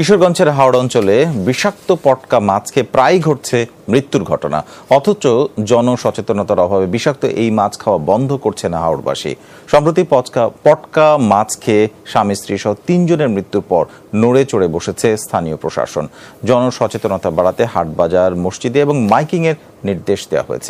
কিশোরগঞ্জের হাওড় অঞ্চলে বিষাক্ত পটকা মাছকে প্রায় ঘটছে মৃত্যুর ঘটনা অথচ জনসচেতনতার অভাবে বিষাক্ত এই মাছ খাওয়া বন্ধ করছে না হাওড়বাসী সম্প্রতি পটকা পটকা মাছ খেয়ে স্বামী স্ত্রী সহ তিনজনের মৃত্যুর পর নড়ে চড়ে বসেছে স্থানীয় প্রশাসন জনসচেতনতা বাড়াতে হাটবাজার মসজিদে এবং মাইকিংয়ের নির্দেশ দেওয়া হয়েছে